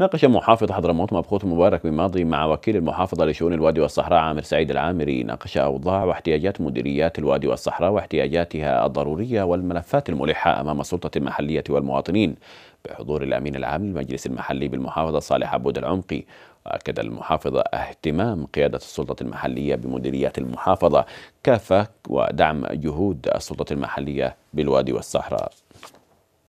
ناقش محافظ حضرموت مبخوت مبارك بماضي مع وكيل المحافظة لشؤون الوادي والصحراء عامر سعيد العامري ناقش أوضاع واحتياجات مديريات الوادي والصحراء واحتياجاتها الضرورية والملفات الملحة أمام السلطة المحلية والمواطنين بحضور الأمين العام للمجلس المحلي بالمحافظة صالح عبود العمقي وأكد المحافظة اهتمام قيادة السلطة المحلية بمديريات المحافظة كافة ودعم جهود السلطة المحلية بالوادي والصحراء